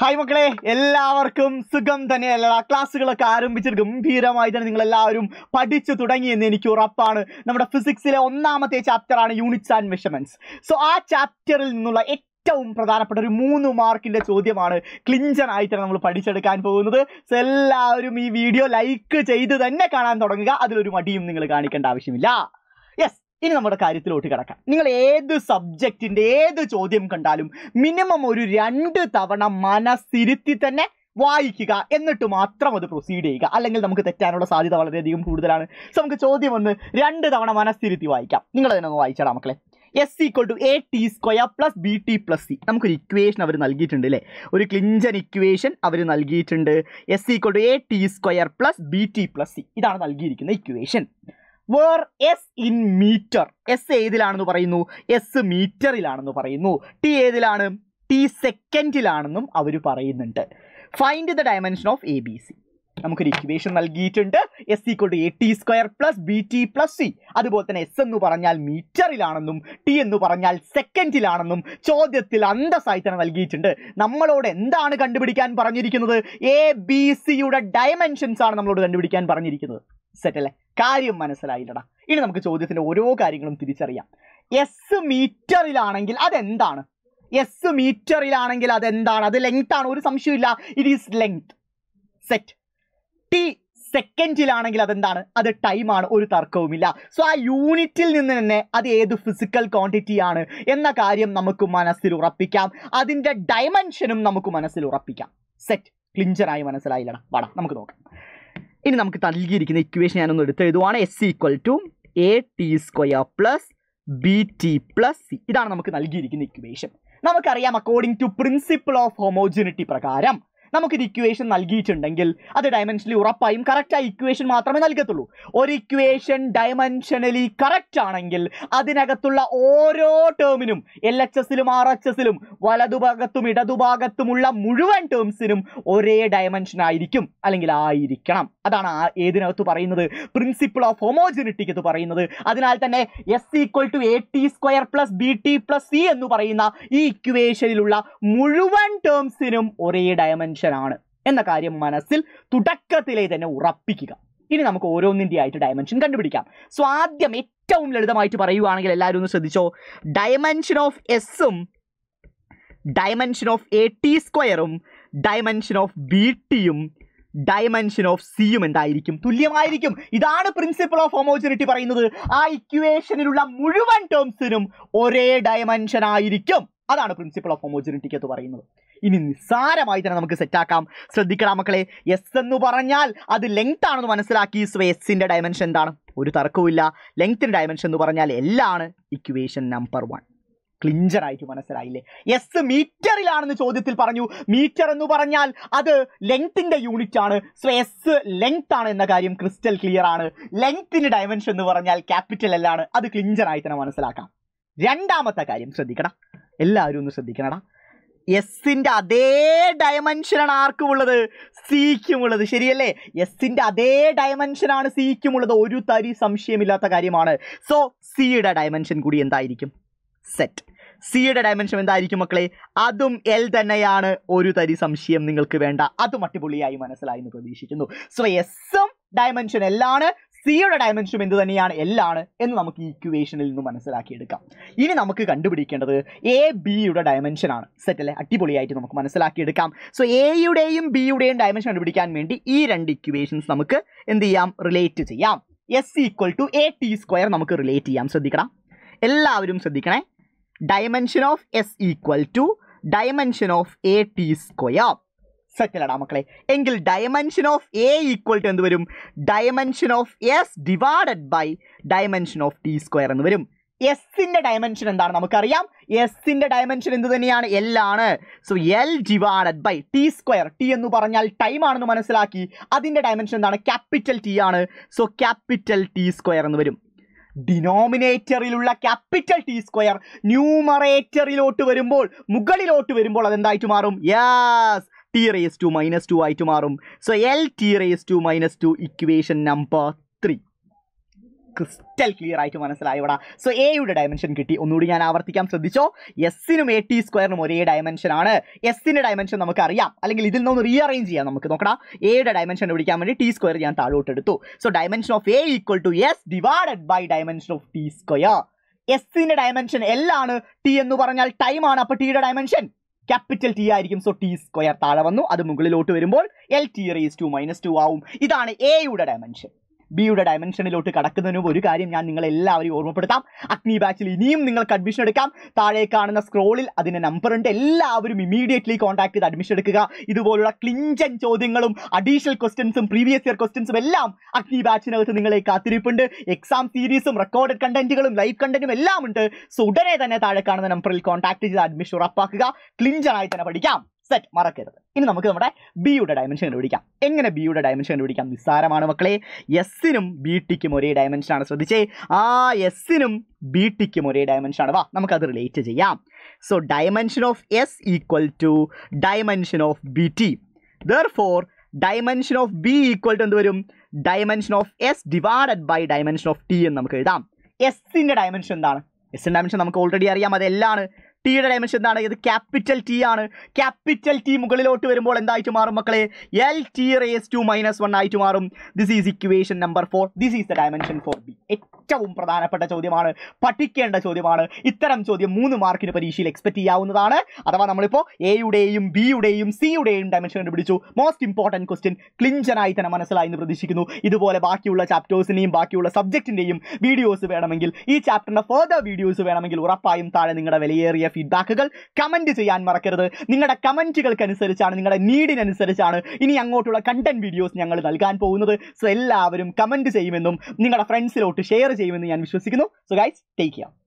hi മക്കളെ എല്ലാവർക്കും സുഖം തന്നെയല്ല ക്ലാസ്സുകളൊക്കെ ആരംഭിച്ചിട്ട് ഗംഭീരമായി തന്നെ നിങ്ങൾ എല്ലാവരും പഠിച്ചു തുടങ്ങിയെന്ന് എനിക്ക് ഉറപ്പാണ് നമ്മുടെ ഫിസിക്സിലെ ഒന്നാമത്തെ ചാപ്റ്ററാണ് യൂണിറ്റ്സ് ആൻഡ് മെഷർമെൻറ്റ്സ് സോ ആ ചാപ്റ്ററിൽ നിന്നുള്ള ഏറ്റവും പ്രധാനപ്പെട്ട ഒരു മൂന്ന് മാർക്കിൻ്റെ ചോദ്യമാണ് ക്ലിഞ്ചൻ ആയിട്ടാണ് നമ്മൾ പഠിച്ചെടുക്കാൻ പോകുന്നത് സോ എല്ലാവരും ഈ വീഡിയോ ലൈക്ക് ചെയ്ത് തന്നെ കാണാൻ തുടങ്ങുക അതിലൊരു മടിയും നിങ്ങൾ കാണിക്കേണ്ട ആവശ്യമില്ല ഇനി നമ്മുടെ കാര്യത്തിലോട്ട് കിടക്കാം നിങ്ങൾ ഏത് സബ്ജക്റ്റിൻ്റെ ഏത് ചോദ്യം കണ്ടാലും മിനിമം ഒരു രണ്ട് തവണ മനസ്സിരുത്തി തന്നെ വായിക്കുക എന്നിട്ട് മാത്രം അത് പ്രൊസീഡ് ചെയ്യുക അല്ലെങ്കിൽ നമുക്ക് തെറ്റാനുള്ള സാധ്യത വളരെയധികം കൂടുതലാണ് സോ നമുക്ക് ചോദ്യം ഒന്ന് രണ്ട് തവണ മനസ്സിരുത്തി വായിക്കാം നിങ്ങൾ ഒന്ന് വായിച്ചാടാ മക്കളെ S equal to A T square plus B T plus C നമുക്കൊരു ഇക്വേഷൻ അവർ നൽകിയിട്ടുണ്ട് അല്ലേ ഒരു ക്ലിഞ്ചൻ ഇക്വേഷൻ അവർ നൽകിയിട്ടുണ്ട് S equal to A T square plus B T plus C ഇതാണ് നൽകിയിരിക്കുന്ന equation where S in metre S ഏതിലാണെന്ന് പറയുന്നു എസ് മീറ്ററിലാണെന്ന് പറയുന്നു ടി ഏതിലാണ് ടി സെക്കൻഡിലാണെന്നും അവർ പറയുന്നുണ്ട് find the dimension of A B C നമുക്കൊരു ഇക്വേഷൻ നൽകിയിട്ടുണ്ട് S equal to A T square plus B T plus C അതുപോലെ തന്നെ എസ് എന്ന് പറഞ്ഞാൽ മീറ്ററിലാണെന്നും ടി എന്ന് പറഞ്ഞാൽ സെക്കൻഡിലാണെന്നും ചോദ്യത്തിൽ അന്തസ്സായി തന്നെ നൽകിയിട്ടുണ്ട് നമ്മളോട് എന്താണ് കണ്ടുപിടിക്കാൻ പറഞ്ഞിരിക്കുന്നത് എ ബി സിയുടെ ഡയമെൻഷൻസ് ആണ് നമ്മളോട് കണ്ടുപിടിക്കാൻ പറഞ്ഞിരിക്കുന്നത് സെറ്റ് അല്ലേ കാര്യം മനസ്സിലായില്ലടാ ഇനി നമുക്ക് ചോദ്യത്തിൻ്റെ ഓരോ കാര്യങ്ങളും തിരിച്ചറിയാം എസ് മീറ്ററിലാണെങ്കിൽ അതെന്താണ് എസ് മീറ്ററിലാണെങ്കിൽ അതെന്താണ് അത് ലെങ്ത് ആണ് ഒരു സംശയമില്ല it is length set T സെക്കൻഡിലാണെങ്കിൽ അതെന്താണ് അത് ടൈമാണ് ഒരു തർക്കവുമില്ല സോ ആ യൂണിറ്റിൽ നിന്ന് തന്നെ അത് ഏത് ഫിസിക്കൽ ക്വാണ്ടിറ്റി ആണ് എന്ന കാര്യം നമുക്ക് മനസ്സിൽ ഉറപ്പിക്കാം അതിൻ്റെ ഡയമെൻഷനും നമുക്ക് മനസ്സിൽ ഉറപ്പിക്കാം സെറ്റ് ക്ലിഞ്ചറായി മനസ്സിലായില്ലടാ വട നമുക്ക് നോക്കാം ഇനി നമുക്ക് നൽകിയിരിക്കുന്ന ഇക്വേഷൻ ഞാനൊന്ന് എടുത്ത് എഴുതുവാണ് S equal to A T square plus B T plus C ഇതാണ് നമുക്ക് നൽകിയിരിക്കുന്ന ഇക്വേഷൻ നമുക്കറിയാം according to principle of homogeneity പ്രകാരം നമുക്കൊരു ഇക്വേഷൻ നൽകിയിട്ടുണ്ടെങ്കിൽ അത് ഡയമെൻഷനലി ഉറപ്പായും കറക്റ്റായ ഇക്വേഷൻ മാത്രമേ നൽകത്തുള്ളൂ ഒരു ഇക്വേഷൻ ഡയമെൻഷനലി കറക്റ്റ് ആണെങ്കിൽ അതിനകത്തുള്ള ഓരോ ടേമിനും എൽ എച്ച് എസിലും ആർ എച്ച് എസിലും വലതുഭാഗത്തും ഇടതുഭാഗത്തുമുള്ള മുഴുവൻ ടേംസിനും ഒരേ ഡയമെൻഷൻ ആയിരിക്കും അല്ലെങ്കിൽ ആയിരിക്കണം അതാണ് ഏതിനകത്ത് പറയുന്നത് പ്രിൻസിപ്പിൾ ഓഫ് ഹോമോജിനിറ്റിക്ക് അത് പറയുന്നത് അതിനാൽ തന്നെ S equal to A T square plus B T plus C എന്ന് പറയുന്ന ഈ ഇക്വേഷനിലുള്ള മുഴുവൻ ടേംസിനും ഒരേ ആണ് എന്ന കാര്യം മനസ്സിൽ തുടക്കത്തിലേ തന്നെ ഉറപ്പിക്കുക ഇനി നമുക്ക് ഓരോന്നിൻ്റെ ആയിട്ട് ഡയമെൻഷൻ കണ്ടുപിടിക്കാം സോ ആദ്യം ഏറ്റവും ലളിതമായിട്ട് പറയുകയാണെങ്കിൽ എല്ലാവരും ഒന്ന് ശ്രദ്ധിച്ചോ ഡയമെൻഷൻ ഓഫ് എസും ഡയമെൻഷൻ ഓഫ് എ ടി സ്ക്വയറും ഡയമെൻഷൻ ഓഫ് ബി ടിയും ഡയമെൻഷൻ ഓഫ് സിയും എന്തായിരിക്കും തുല്യമായിരിക്കും ഇതാണ് പ്രിൻസിപ്പിൾ ഓഫ് ഹോമോജനിറ്റി പറയുന്നത് ആ ഇക്വേഷനിലുള്ള മുഴുവൻ ടേംസിനും ഒരേ ഡയമെൻഷൻ ആയിരിക്കും അതാണ് പ്രിൻസിപ്പിൾ ഓഫ് ഹോമോജിനിറ്റിക്ക് എന്ന് പറയുന്നത് ഇനി നിസ്സാരമായി തന്നെ നമുക്ക് സെറ്റാക്കാം ശ്രദ്ധിക്കണം മക്കളെ എസ് എന്ന് പറഞ്ഞാൽ അത് ലെങ്ത് ആണെന്ന് മനസ്സിലാക്കി സോ എസിൻ്റെ ഡയമെൻഷൻ എന്താണ് ഒരു ഇല്ല ലെങ്ത്തിന് ഡയമെൻഷൻ എന്ന് പറഞ്ഞാൽ എല്ലാണ് ഇക്വേഷൻ നമ്പർ വൺ ക്ലിഞ്ചർ ആയിട്ട് മനസ്സിലായില്ലേ എസ് മീറ്ററിലാണെന്ന് ചോദ്യത്തിൽ പറഞ്ഞു മീറ്റർ എന്ന് പറഞ്ഞാൽ അത് ലെങ്ത്തിന്റെ യൂണിറ്റ് ആണ് സോ എസ് ലെങ്ത് ആണ് എന്ന കാര്യം ക്രിസ്റ്റൽ ക്ലിയർ ആണ് ലെങ്ത്തിന്റെ ഡയമെൻഷൻ എന്ന് പറഞ്ഞാൽ ക്യാപിറ്റൽ എല്ലാണ് അത് ക്ലിഞ്ചർ ആയി തന്നെ മനസ്സിലാക്കാം രണ്ടാമത്തെ കാര്യം ശ്രദ്ധിക്കണം എല്ലാവരും ഒന്ന് ശ്രദ്ധിക്കണടാ എസിന്റെ അതേ ആണ് ആർക്കും ഉള്ളത് സിക്കും ഉള്ളത് ശരിയല്ലേ എസിന്റെ അതേ ഡയമെൻഷനാണ് സിക്കും ഉള്ളത് ഒരു തരി സംശയമില്ലാത്ത കാര്യമാണ് സോ സിയുടെ ഡയമെൻഷൻ കൂടി എന്തായിരിക്കും സെറ്റ് സിയുടെ ഡയമെൻഷൻ എന്തായിരിക്കും മക്കളെ അതും എൽ തന്നെയാണ് ഒരു തരി സംശയം നിങ്ങൾക്ക് വേണ്ട അതും അടിപൊളിയായി മനസ്സിലായി എന്ന് പ്രതീക്ഷിക്കുന്നു സോ എസും ഡയമെൻഷൻ എല്ലാണ് സിയുടെ ഡയമെൻഷൻ എന്ത് തന്നെയാണ് എല്ലാണ് എന്ന് നമുക്ക് ഈ ഇക്വേഷനിൽ നിന്ന് മനസ്സിലാക്കിയെടുക്കാം ഇനി നമുക്ക് കണ്ടുപിടിക്കേണ്ടത് എ ബിയുടെ ഡയമെൻഷൻ ആണ് സെറ്റ് അല്ലേ അടിപൊളിയായിട്ട് നമുക്ക് മനസ്സിലാക്കിയെടുക്കാം സോ എയുടെയും ബിയുടെയും ഡയമെൻഷൻ കണ്ടുപിടിക്കാൻ വേണ്ടി ഈ രണ്ട് ഇക്വേഷൻസ് നമുക്ക് എന്ത് ചെയ്യാം റിലേറ്റ് ചെയ്യാം S equal to A T square നമുക്ക് റിലേറ്റ് ചെയ്യാം ശ്രദ്ധിക്കണം എല്ലാവരും ശ്രദ്ധിക്കണേ dimension of S equal to dimension of A T square സെറ്റിലടാ മക്കളെ എങ്കിൽ dimension of A equal to എന്ത് വരും dimension of S divided by dimension of T square എന്ന് വരും എസിന്റെ ഡയമെൻഷൻ എന്താണ് നമുക്കറിയാം എസിന്റെ ഡയമെൻഷൻ എന്ത് തന്നെയാണ് എൽ ആണ് so L divided by T square T എന്ന് പറഞ്ഞാൽ ടൈം ആണെന്ന് മനസ്സിലാക്കി അതിന്റെ ഡയമെൻഷൻ എന്താണ് ക്യാപിറ്റൽ ടി ആണ് സോ ക്യാപിറ്റൽ ടി സ്ക്വയർ എന്ന് വരും ഡിനോമിനേറ്ററിലുള്ള ക്യാപിറ്റൽ ടി സ്ക്വയർ ന്യൂമറേറ്ററിലോട്ട് വരുമ്പോൾ മുകളിലോട്ട് വരുമ്പോൾ അതെന്തായിട്ട് മാറും as T raise to minus two ആയിട്ട് മാറും so L T raise to minus two equation number three crystal clear ആയിട്ട് മനസ്സിലായി ഇവിടെ സോ എയുടെ ഡയമെൻഷൻ കിട്ടി ഒന്നുകൂടി ഞാൻ ആവർത്തിക്കാൻ ശ്രദ്ധിച്ചോ എസിനും എ ടി സ്ക്വയറിനും ഒരേ ഡയമെൻഷൻ ആണ് എസിന്റെ ഡയമെൻഷൻ നമുക്ക് അറിയാം അല്ലെങ്കിൽ ഇതിൽ നിന്ന് റീഅറേഞ്ച് ചെയ്യാം നമുക്ക് നോക്കടാ എയുടെ ഡയമെൻഷൻ പിടിക്കാൻ വേണ്ടി ടി സ്ക്വയർ ഞാൻ താഴോട്ട് എടുത്തു so dimension of A equal to S divided by dimension of T square എസിന്റെ ഡയമെൻഷൻ എൽ ആണ് ടി എന്ന് പറഞ്ഞാൽ ടൈം ആണ് അപ്പൊ ടിയുടെ ഡയമെൻഷൻ ക്യാപിറ്റൽ ടി ആയിരിക്കും സോ ടി സ്ക്വയർ താഴെ വന്നു അത് മുകളിലോട്ട് വരുമ്പോൾ L T raise to minus two ആവും ഇതാണ് എയുടെ ഡയമെൻഷൻ ബിയുടെ ഡയമെൻഷനിലോട്ട് കടക്കുന്നതിന് ഒരു കാര്യം ഞാൻ നിങ്ങളെ എല്ലാവരെയും ഓർമ്മപ്പെടുത്താം അഗ്നി ബാച്ചിൽ ഇനിയും നിങ്ങൾക്ക് അഡ്മിഷൻ എടുക്കാം താഴെ കാണുന്ന സ്ക്രോളിൽ അതിൻ്റെ നമ്പർ ഉണ്ട് എല്ലാവരും ഇമീഡിയറ്റ്ലി കോൺടാക്ട് ചെയ്ത് അഡ്മിഷൻ എടുക്കുക ഇതുപോലുള്ള ക്ലിഞ്ചൻ ചോദ്യങ്ങളും അഡീഷണൽ ക്വസ്റ്റ്യൻസും പ്രീവിയസ് ഇയർ ക്വസ്റ്റ്യൻസും എല്ലാം അഗ്നി ബാച്ചിനകത്ത് നിങ്ങളെ കാത്തിരിപ്പുണ്ട് എക്സാം സീരീസും റെക്കോർഡഡ് കണ്ടന്റുകളും ലൈവ് കണ്ടന്റും എല്ലാം ഉണ്ട് സോ ഉടനെ തന്നെ താഴെ കാണുന്ന നമ്പറിൽ കോൺടാക്ട് ചെയ്ത് അഡ്മിഷൻ ഉറപ്പാക്കുക ക്ലിഞ്ചറായി തന്നെ പഠിക്കാം സെറ്റ് മറക്കരുത് ഇനി നമുക്ക് നമ്മുടെ ബിയുടെ ഡയമെൻഷൻ കണ്ടുപിടിക്കാം എങ്ങനെ ബിയുടെ ഡയമെൻഷൻ കണ്ടുപിടിക്കാം നിസ്സാരമാണ് മക്കളെ എസ്സിനും ബി ടിക്കും ഒരേ ഡയമെൻഷനാണ് ശ്രദ്ധിച്ചേ ആ എസ്സിനും ബി ടിക്കും ഒരേ ഡയമെൻഷനാണ് വാ നമുക്കത് റിലേറ്റ് ചെയ്യാം so dimension of S equal to dimension of B T therefore dimension of B equal to എന്ത് വരും dimension of S divided by dimension of T എന്ന് നമുക്ക് എഴുതാം എസിൻ്റെ ഡയമെൻഷൻ എന്താണ് എസിൻ്റെ ഡയമെൻഷൻ നമുക്ക് ഓൾറെഡി അറിയാം അതെല്ലാണ് ടിയുടെ ഡയമെൻഷൻ എന്താണ് ഇത് ക്യാപിറ്റൽ ടി ആണ് ക്യാപിറ്റൽ ടി മുകളിലോട്ട് വരുമ്പോൾ എന്തായിട്ട് മാറും മക്കളെ L T raise to minus one ആയിട്ട് മാറും this is equation number four this is the dimension for B ഏറ്റവും പ്രധാനപ്പെട്ട ചോദ്യമാണ് പഠിക്കേണ്ട ചോദ്യമാണ് ഇത്തരം ചോദ്യം മൂന്ന് മാർക്കിന് പരീക്ഷയിൽ എക്സ്പെക്ട് ചെയ്യാവുന്നതാണ് അഥവാ നമ്മളിപ്പോൾ എയുടെയും ബിയുടെയും സിയുടെയും ഡയമെൻഷൻ കണ്ടുപിടിച്ചു മോസ്റ്റ് ഇമ്പോർട്ടൻറ്റ് ക്വസ്റ്റ്യൻ ക്ലിഞ്ചനായി തന്നെ മനസ്സിലായി എന്ന് പ്രതീക്ഷിക്കുന്നു ഇതുപോലെ ബാക്കിയുള്ള ചാപ്റ്റേഴ്സിനെയും ബാക്കിയുള്ള സബ്ജക്റ്റിൻ്റെയും വീഡിയോസ് വേണമെങ്കിൽ ഈ ചാപ്റ്ററിൻ്റെ ഫർദർ വീഡിയോസ് വേണമെങ്കിൽ ഉറപ്പായും താഴെ നിങ്ങളുടെ വിലയേറിയ ഫീഡ്ബാക്കുകൾ കമൻറ്റ് ചെയ്യാൻ മറക്കരുത് നിങ്ങളുടെ കമൻറ്റുകൾക്കനുസരിച്ചാണ് നിങ്ങളുടെ നീഡിനനുസരിച്ചാണ് ഇനി അങ്ങോട്ടുള്ള കണ്ടന്റ് വീഡിയോസ് ഞങ്ങൾ നൽകാൻ പോകുന്നത് സോ എല്ലാവരും കമൻറ്റ് ചെയ്യുമെന്നും നിങ്ങളുടെ ഫ്രണ്ട്സിലോട്ട് ഷെയർ ചെയ്യുമെന്ന് ഞാൻ വിശ്വസിക്കുന്നു സോ ഗൈസ് ടേക്ക് കെയർ